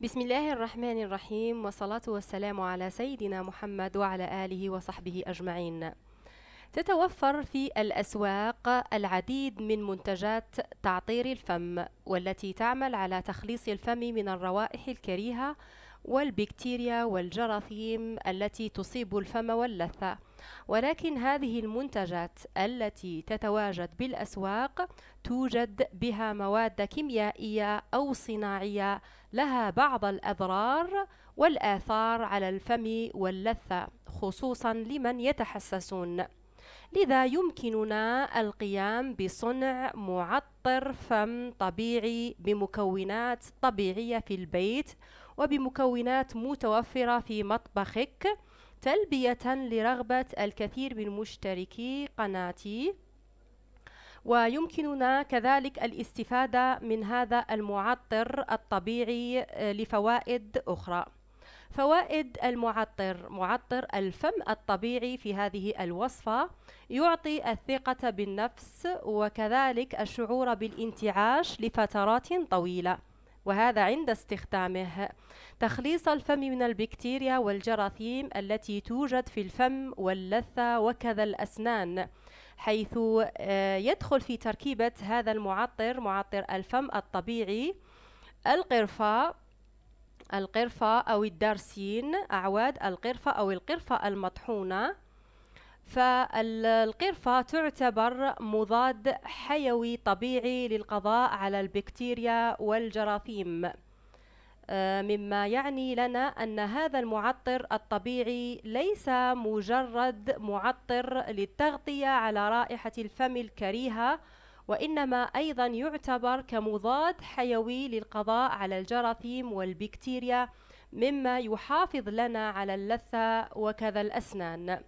بسم الله الرحمن الرحيم والصلاة والسلام على سيدنا محمد وعلى آله وصحبه أجمعين تتوفر في الأسواق العديد من منتجات تعطير الفم والتي تعمل على تخليص الفم من الروائح الكريهة والبكتيريا والجراثيم التي تصيب الفم واللثة ولكن هذه المنتجات التي تتواجد بالأسواق توجد بها مواد كيميائية أو صناعية لها بعض الأضرار والآثار على الفم واللثة خصوصا لمن يتحسسون لذا يمكننا القيام بصنع معطر فم طبيعي بمكونات طبيعية في البيت وبمكونات متوفرة في مطبخك تلبية لرغبة الكثير من مشتركي قناتي ويمكننا كذلك الاستفادة من هذا المعطر الطبيعي آه، لفوائد أخرى فوائد المعطر معطر الفم الطبيعي في هذه الوصفة يعطي الثقة بالنفس وكذلك الشعور بالانتعاش لفترات طويلة وهذا عند استخدامه تخليص الفم من البكتيريا والجراثيم التي توجد في الفم واللثة وكذا الأسنان حيث آه، يدخل في تركيبة هذا المعطر معطر الفم الطبيعي القرفة القرفة أو الدارسين أعواد القرفة أو القرفة المطحونة فالقرفة تعتبر مضاد حيوي طبيعي للقضاء على البكتيريا والجراثيم آه، مما يعني لنا أن هذا المعطر الطبيعي ليس مجرد معطر للتغطية على رائحة الفم الكريهة وإنما أيضا يعتبر كمضاد حيوي للقضاء على الجراثيم والبكتيريا مما يحافظ لنا على اللثة وكذا الأسنان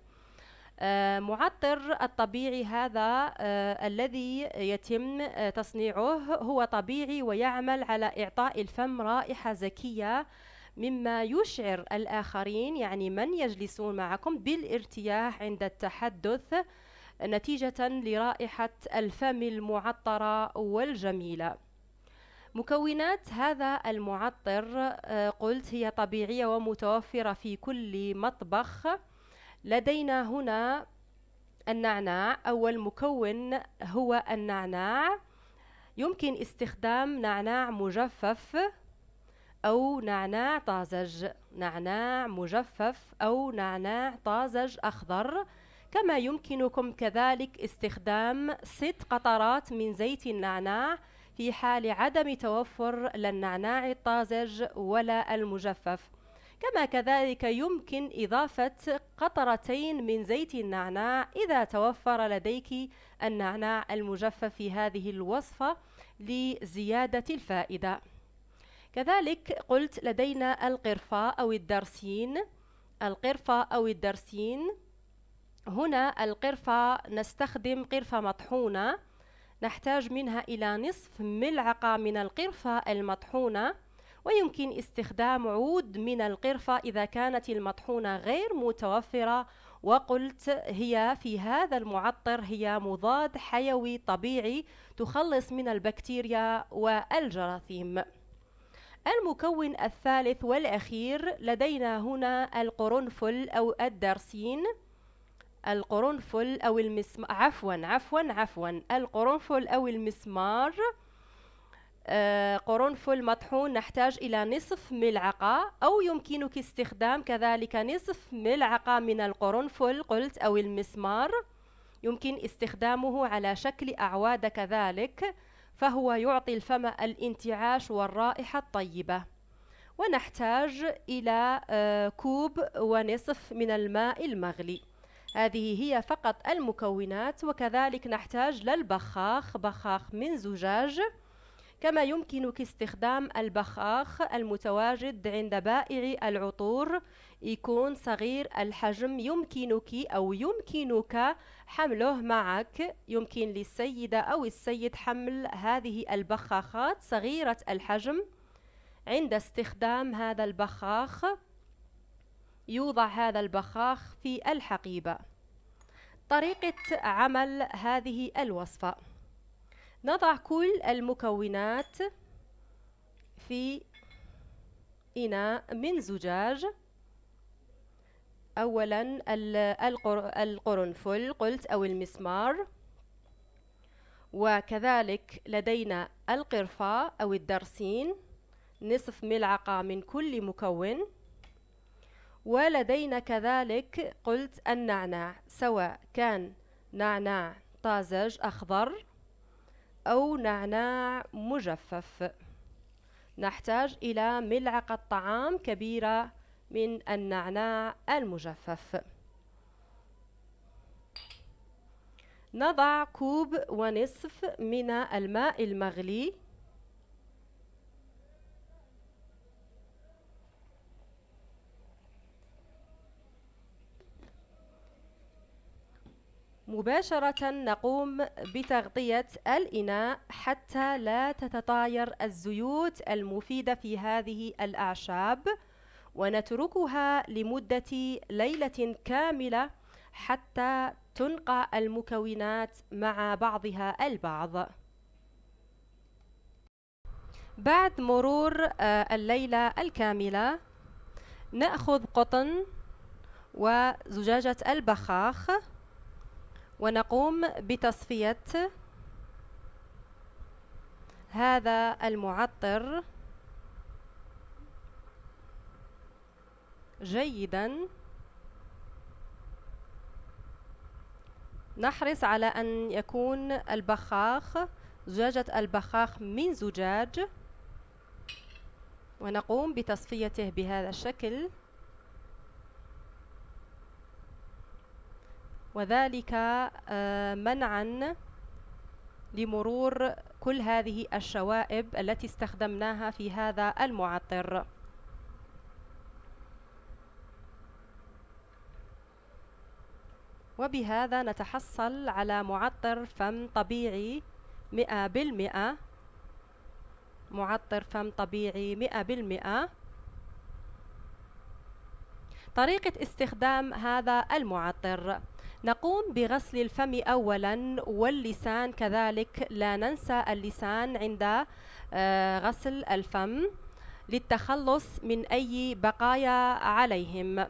آه، معطر الطبيعي هذا آه، الذي يتم آه، تصنيعه هو طبيعي ويعمل على إعطاء الفم رائحة زكية مما يشعر الآخرين يعني من يجلسون معكم بالارتياح عند التحدث نتيجة لرائحة الفم المعطرة والجميلة مكونات هذا المعطر قلت هي طبيعية ومتوفرة في كل مطبخ لدينا هنا النعناع أول مكون هو النعناع يمكن استخدام نعناع مجفف أو نعناع طازج نعناع مجفف أو نعناع طازج أخضر كما يمكنكم كذلك استخدام ست قطرات من زيت النعناع في حال عدم توفر لا النعناع الطازج ولا المجفف كما كذلك يمكن إضافة قطرتين من زيت النعناع إذا توفر لديك النعناع المجفف في هذه الوصفة لزيادة الفائدة كذلك قلت لدينا القرفة أو الدرسين القرفة أو الدرسين هنا القرفة نستخدم قرفة مطحونة نحتاج منها إلى نصف ملعقة من القرفة المطحونة ويمكن استخدام عود من القرفة إذا كانت المطحونة غير متوفرة وقلت هي في هذا المعطر هي مضاد حيوي طبيعي تخلص من البكتيريا والجراثيم المكون الثالث والأخير لدينا هنا القرنفل أو الدرسين القرنفل أو المسمار عفوا عفوا عفوا القرنفل أو المسمار آه، قرنفل مطحون نحتاج إلى نصف ملعقة أو يمكنك استخدام كذلك نصف ملعقة من القرنفل قلت أو المسمار يمكن استخدامه على شكل أعواد كذلك فهو يعطي الفم الانتعاش والرائحة الطيبة ونحتاج إلى آه، كوب ونصف من الماء المغلي هذه هي فقط المكونات وكذلك نحتاج للبخاخ بخاخ من زجاج كما يمكنك استخدام البخاخ المتواجد عند بائع العطور يكون صغير الحجم يمكنك أو يمكنك حمله معك يمكن للسيدة أو السيد حمل هذه البخاخات صغيرة الحجم عند استخدام هذا البخاخ يوضع هذا البخاخ في الحقيبة طريقة عمل هذه الوصفة نضع كل المكونات في إناء من زجاج أولا القرنفل قلت أو المسمار وكذلك لدينا القرفة أو الدرسين نصف ملعقة من كل مكون ولدينا كذلك قلت النعناع سواء كان نعناع طازج أخضر أو نعناع مجفف نحتاج إلى ملعقة طعام كبيرة من النعناع المجفف نضع كوب ونصف من الماء المغلي مباشرة نقوم بتغطية الإناء حتى لا تتطاير الزيوت المفيدة في هذه الأعشاب ونتركها لمدة ليلة كاملة حتى تنقى المكونات مع بعضها البعض بعد مرور آه، الليلة الكاملة نأخذ قطن وزجاجة البخاخ ونقوم بتصفية هذا المعطر جيدا نحرص على أن يكون البخاخ زجاجة البخاخ من زجاج ونقوم بتصفيته بهذا الشكل وذلك آه، منعا لمرور كل هذه الشوائب التي استخدمناها في هذا المعطر وبهذا نتحصل على معطر فم طبيعي مئة بالمئة معطر فم طبيعي مئة بالمئة طريقة استخدام هذا المعطر نقوم بغسل الفم أولا واللسان كذلك لا ننسى اللسان عند آه، غسل الفم للتخلص من أي بقايا عليهم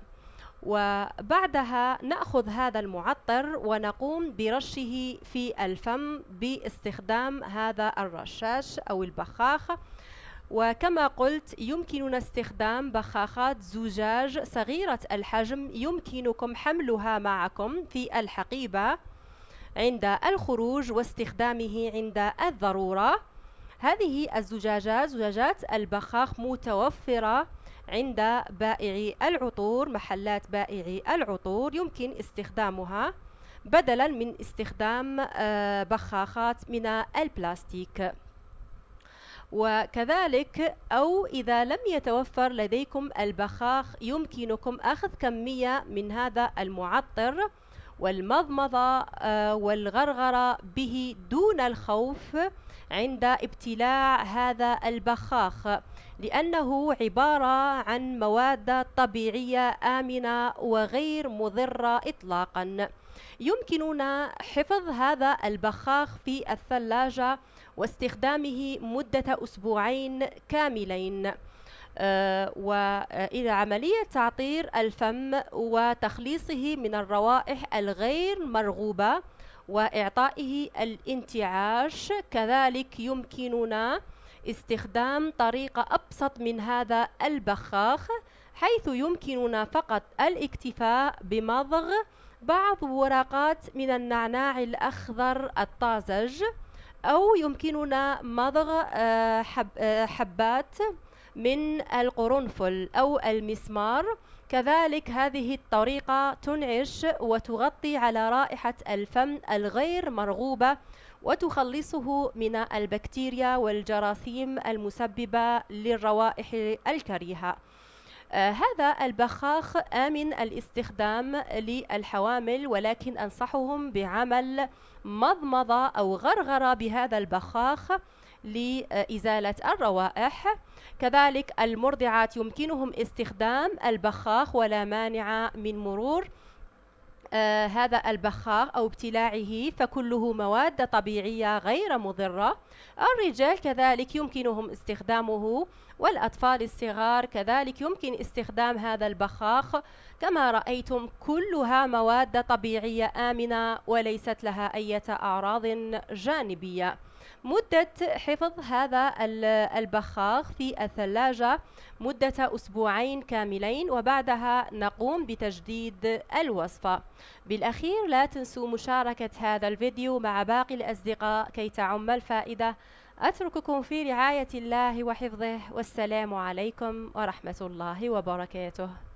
وبعدها نأخذ هذا المعطر ونقوم برشه في الفم باستخدام هذا الرشاش أو البخاخ وكما قلت يمكننا استخدام بخاخات زجاج صغيرة الحجم يمكنكم حملها معكم في الحقيبة عند الخروج واستخدامه عند الضرورة هذه الزجاجات زجاجات البخاخ متوفرة عند بائعي العطور محلات بائعي العطور يمكن استخدامها بدلا من استخدام آه، بخاخات من البلاستيك وكذلك أو إذا لم يتوفر لديكم البخاخ يمكنكم أخذ كمية من هذا المعطر والمضمضة آه، والغرغرة به دون الخوف عند ابتلاع هذا البخاخ لأنه عبارة عن مواد طبيعية آمنة وغير مضرة إطلاقاً يمكننا حفظ هذا البخاخ في الثلاجة واستخدامه مدة أسبوعين كاملين آه، وإلى عملية تعطير الفم وتخليصه من الروائح الغير مرغوبة وإعطائه الانتعاش كذلك يمكننا استخدام طريقة أبسط من هذا البخاخ حيث يمكننا فقط الاكتفاء بمضغ بعض ورقات من النعناع الأخضر الطازج أو يمكننا مضغ آه، آه، حبات من القرنفل أو المسمار كذلك هذه الطريقة تنعش وتغطي على رائحة الفم الغير مرغوبة وتخلصه من البكتيريا والجراثيم المسببة للروائح الكريهة آه، هذا البخاخ آمن الاستخدام للحوامل ولكن أنصحهم بعمل مضمضة أو غرغرة بهذا البخاخ لإزالة الروائح كذلك المرضعات يمكنهم استخدام البخاخ ولا مانع من مرور آه، هذا البخاخ أو ابتلاعه فكله مواد طبيعية غير مضرة الرجال كذلك يمكنهم استخدامه والأطفال الصغار كذلك يمكن استخدام هذا البخاخ كما رأيتم كلها مواد طبيعية آمنة وليست لها أي أعراض جانبية مدة حفظ هذا البخاخ في الثلاجة مدة أسبوعين كاملين وبعدها نقوم بتجديد الوصفة بالأخير لا تنسوا مشاركة هذا الفيديو مع باقي الأصدقاء كي تعم الفائدة أترككم في رعاية الله وحفظه والسلام عليكم ورحمة الله وبركاته